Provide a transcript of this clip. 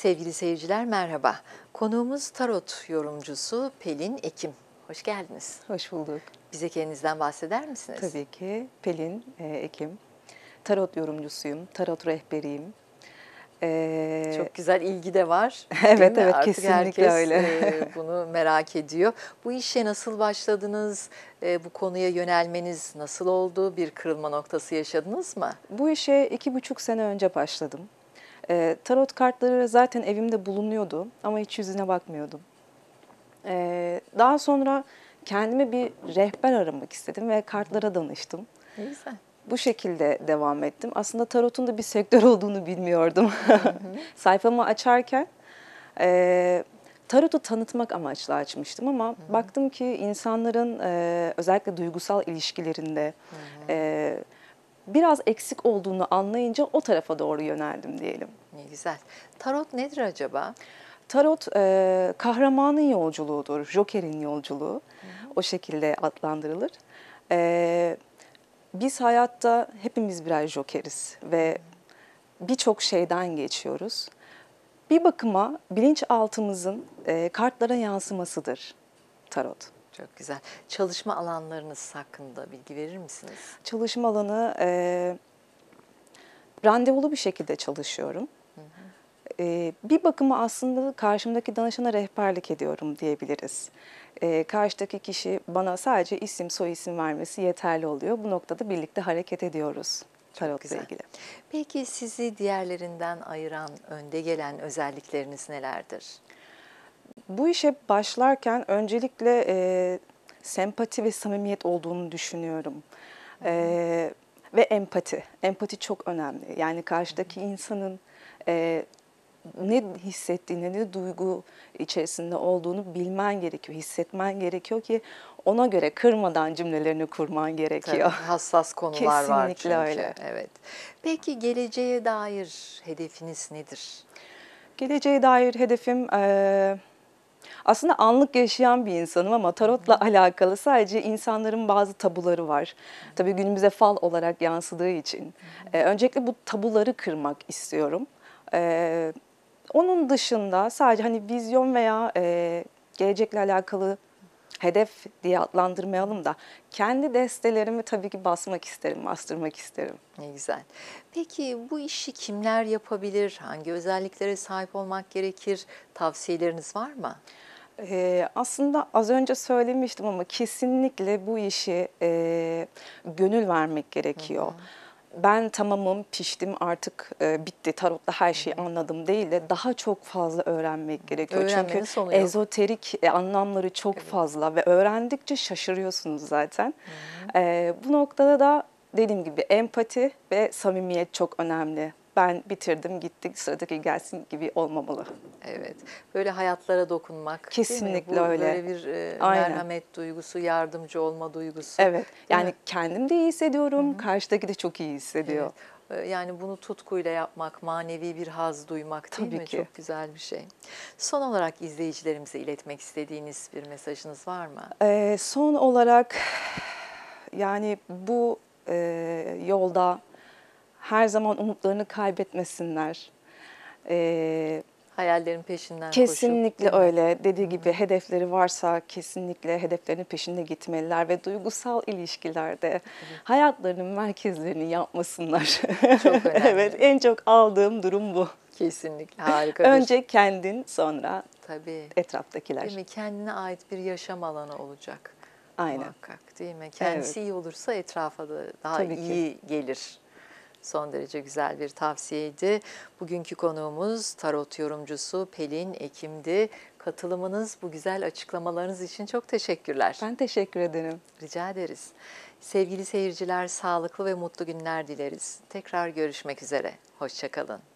Sevgili seyirciler merhaba. Konuğumuz tarot yorumcusu Pelin Ekim. Hoş geldiniz. Hoş bulduk. Bize kendinizden bahseder misiniz? Tabii ki. Pelin e, Ekim. Tarot yorumcusuyum, tarot rehberiyim. Ee, Çok güzel ilgi de var. evet evet Artık kesinlikle herkes e, öyle. e, bunu merak ediyor. Bu işe nasıl başladınız? E, bu konuya yönelmeniz nasıl oldu? Bir kırılma noktası yaşadınız mı? Bu işe iki buçuk sene önce başladım. E, tarot kartları zaten evimde bulunuyordu ama hiç yüzüne bakmıyordum. E, daha sonra kendime bir rehber aramak istedim ve kartlara danıştım. Neyse. Bu şekilde devam ettim. Aslında tarotun da bir sektör olduğunu bilmiyordum. Sayfamı açarken e, tarotu tanıtmak amaçlı açmıştım ama Hı-hı. baktım ki insanların e, özellikle duygusal ilişkilerinde... E, biraz eksik olduğunu anlayınca o tarafa doğru yöneldim diyelim. Ne güzel. Tarot nedir acaba? Tarot e, kahramanın yolculuğudur, Joker'in yolculuğu. Hı. O şekilde adlandırılır. E, biz hayatta hepimiz birer Joker'iz ve birçok şeyden geçiyoruz. Bir bakıma bilinçaltımızın e, kartlara yansımasıdır tarot. Çok güzel. Çalışma alanlarınız hakkında bilgi verir misiniz? Çalışma alanı e, randevulu bir şekilde çalışıyorum. E, bir bakıma aslında karşımdaki danışana rehberlik ediyorum diyebiliriz. E, karşıdaki kişi bana sadece isim soy isim vermesi yeterli oluyor. Bu noktada birlikte hareket ediyoruz. Tarotla ilgili. Peki sizi diğerlerinden ayıran, önde gelen özellikleriniz nelerdir? Bu işe başlarken öncelikle e, sempati ve samimiyet olduğunu düşünüyorum. E, ve empati. Empati çok önemli. Yani karşıdaki insanın e, ne hissettiğini, ne duygu içerisinde olduğunu bilmen gerekiyor, hissetmen gerekiyor ki ona göre kırmadan cümlelerini kurman gerekiyor. Tabii, hassas konular Kesinlikle var çünkü. öyle. Evet. Peki geleceğe dair hedefiniz nedir? Geleceğe dair hedefim e, aslında anlık yaşayan bir insanım ama tarotla alakalı sadece insanların bazı tabuları var. Tabii günümüze fal olarak yansıdığı için. Ee, öncelikle bu tabuları kırmak istiyorum. Ee, onun dışında sadece hani vizyon veya e, gelecekle alakalı hedef diye adlandırmayalım da kendi destelerimi tabii ki basmak isterim, bastırmak isterim. Ne güzel. Peki bu işi kimler yapabilir? Hangi özelliklere sahip olmak gerekir? Tavsiyeleriniz var mı? Ee, aslında az önce söylemiştim ama kesinlikle bu işi e, gönül vermek gerekiyor. Hı hı. Ben tamamım, piştim artık e, bitti tarotla her şeyi hı hı. anladım değil de daha çok fazla öğrenmek gerekiyor. Öğrenmenin Çünkü ezoterik e, anlamları çok evet. fazla ve öğrendikçe şaşırıyorsunuz zaten. Hı hı. E, bu noktada da dediğim gibi empati ve samimiyet çok önemli ben bitirdim gittik sıradaki gelsin gibi olmamalı. Evet. Böyle hayatlara dokunmak. Kesinlikle öyle. Böyle bir e, merhamet duygusu, yardımcı olma duygusu. Evet. Yani mi? kendim de iyi hissediyorum, Hı-hı. karşıdaki de çok iyi hissediyor. Evet. E, yani bunu tutkuyla yapmak, manevi bir haz duymak değil Tabii mi? Ki. Çok güzel bir şey. Son olarak izleyicilerimize iletmek istediğiniz bir mesajınız var mı? Ee, son olarak yani bu e, yolda her zaman umutlarını kaybetmesinler. Ee, Hayallerin peşinden Kesinlikle koşup, öyle. Dediği gibi hedefleri varsa kesinlikle hedeflerinin peşinde gitmeliler ve duygusal ilişkilerde Hı. hayatlarının merkezlerini yapmasınlar. Çok önemli. evet, en çok aldığım durum bu. Kesinlikle harika. Önce kendin sonra Tabii. etraftakiler. Değil mi? Kendine ait bir yaşam alanı olacak. Aynen. Muhakkak değil mi? Kendisi evet. iyi olursa etrafa da daha Tabii iyi ki. gelir. Son derece güzel bir tavsiyeydi. Bugünkü konuğumuz tarot yorumcusu Pelin Ekim'di. Katılımınız, bu güzel açıklamalarınız için çok teşekkürler. Ben teşekkür ederim. Rica ederiz. Sevgili seyirciler, sağlıklı ve mutlu günler dileriz. Tekrar görüşmek üzere. Hoşçakalın.